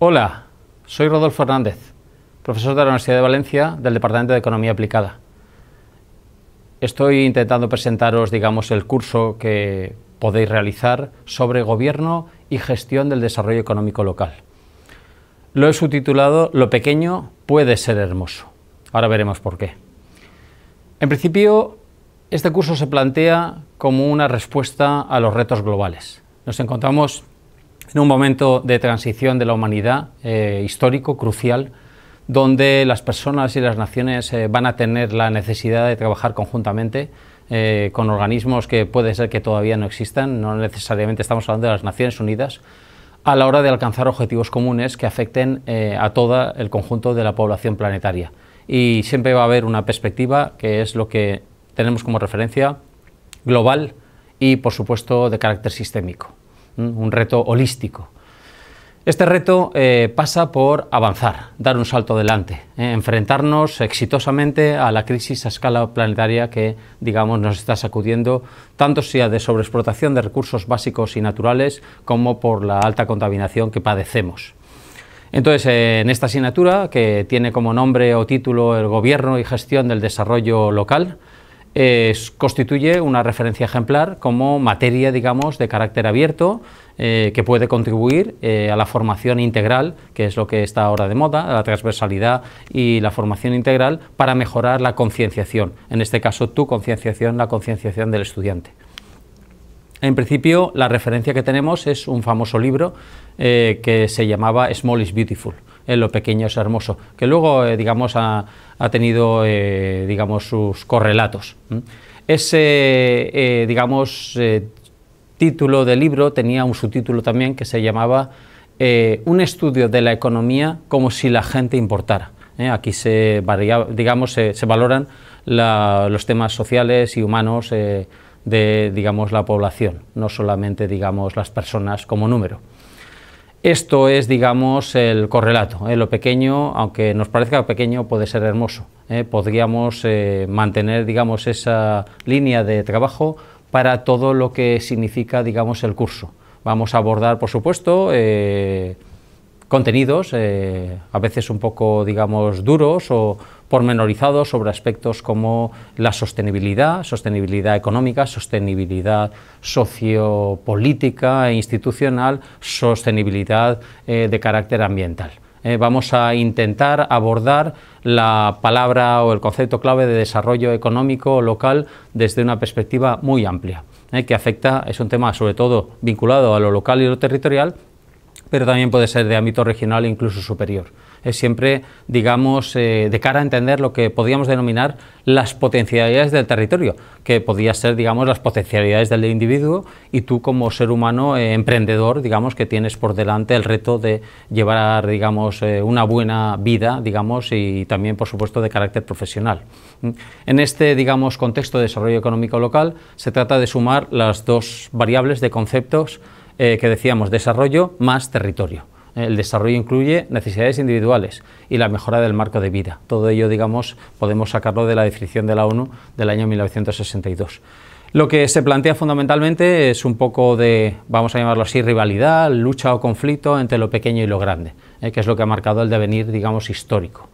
Hola, soy Rodolfo Hernández, profesor de la Universidad de Valencia del Departamento de Economía Aplicada. Estoy intentando presentaros, digamos, el curso que podéis realizar sobre gobierno y gestión del desarrollo económico local. Lo he subtitulado Lo pequeño puede ser hermoso. Ahora veremos por qué. En principio, este curso se plantea como una respuesta a los retos globales. Nos encontramos en un momento de transición de la humanidad eh, histórico, crucial, donde las personas y las naciones eh, van a tener la necesidad de trabajar conjuntamente eh, con organismos que puede ser que todavía no existan, no necesariamente estamos hablando de las Naciones Unidas, a la hora de alcanzar objetivos comunes que afecten a todo el conjunto de la población planetaria. Y siempre va a haber una perspectiva que es lo que tenemos como referencia global y, por supuesto, de carácter sistémico un reto holístico. Este reto eh, pasa por avanzar, dar un salto adelante, eh, enfrentarnos exitosamente a la crisis a escala planetaria que, digamos, nos está sacudiendo, tanto sea de sobreexplotación de recursos básicos y naturales como por la alta contaminación que padecemos. Entonces, eh, en esta asignatura, que tiene como nombre o título el Gobierno y Gestión del Desarrollo Local, constituye una referencia ejemplar como materia, digamos, de carácter abierto eh, que puede contribuir eh, a la formación integral, que es lo que está ahora de moda, a la transversalidad y la formación integral para mejorar la concienciación, en este caso tu concienciación, la concienciación del estudiante. En principio, la referencia que tenemos es un famoso libro eh, que se llamaba Small is Beautiful, en lo pequeño es hermoso, que luego, eh, digamos, ha, tenido, eh, digamos, sus correlatos. Ese, eh, digamos, título del libro tenía un subtítulo también que se llamaba Un estudio de la economía como si la gente importara. Aquí se, digamos, se, valoran los temas sociales y humanos de digamos la población, no solamente digamos las personas como número. Esto es, digamos, el correlato. ¿eh? Lo pequeño, aunque nos parezca pequeño, puede ser hermoso. ¿eh? Podríamos eh, mantener, digamos, esa línea de trabajo para todo lo que significa, digamos, el curso. Vamos a abordar, por supuesto, contenidos, eh, a veces un poco, digamos, duros o pormenorizados sobre aspectos como la sostenibilidad, sostenibilidad económica, sostenibilidad sociopolítica e institucional, sostenibilidad eh, de carácter ambiental. Eh, vamos a intentar abordar la palabra o el concepto clave de desarrollo económico local desde una perspectiva muy amplia, que afecta, es un tema sobre todo vinculado a lo local y lo territorial, pero también puede ser de ámbito regional e incluso superior. Es siempre, digamos, eh, de cara a entender lo que podríamos denominar las potencialidades del territorio, que podría ser, digamos, las potencialidades del individuo y tú como ser humano eh, emprendedor, digamos, que tienes por delante el reto de llevar, digamos, eh, una buena vida, digamos, y también, por supuesto, de carácter profesional. En este, digamos, contexto de desarrollo económico local, se trata de sumar las dos variables de conceptos eh, que decíamos desarrollo más territorio. El desarrollo incluye necesidades individuales y la mejora del marco de vida. Todo ello, digamos, podemos sacarlo de la definición de la ONU del año 1962. Lo que se plantea fundamentalmente es un poco de, vamos a llamarlo así, rivalidad, lucha o conflicto entre lo pequeño y lo grande, eh, que es lo que ha marcado el devenir, digamos, histórico.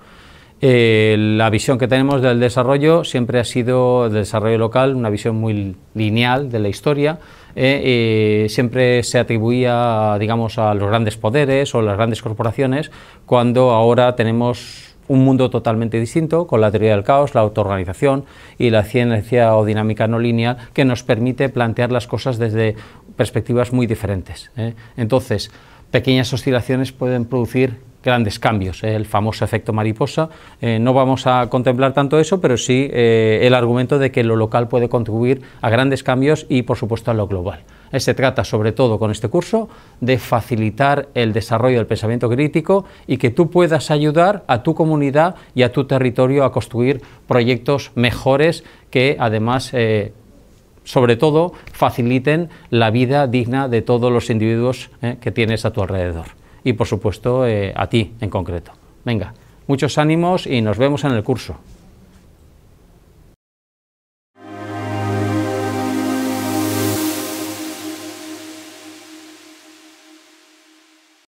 Eh, la visión que tenemos del desarrollo siempre ha sido el desarrollo local, una visión muy lineal de la historia. Eh, eh, siempre se atribuía, digamos, a los grandes poderes o las grandes corporaciones, cuando ahora tenemos un mundo totalmente distinto, con la teoría del caos, la autoorganización y la ciencia o dinámica no lineal, que nos permite plantear las cosas desde perspectivas muy diferentes. Entonces, pequeñas oscilaciones pueden producir grandes cambios, ¿eh? el famoso efecto mariposa. Eh, no vamos a contemplar tanto eso, pero sí eh, el argumento de que lo local puede contribuir a grandes cambios y, por supuesto, a lo global. se trata, sobre todo con este curso, de facilitar el desarrollo del pensamiento crítico y que tú puedas ayudar a tu comunidad y a tu territorio a construir proyectos mejores que, además, sobre todo, faciliten la vida digna de todos los individuos que tienes a tu alrededor y por supuesto eh, a ti en concreto. Venga, muchos ánimos y nos vemos en el curso.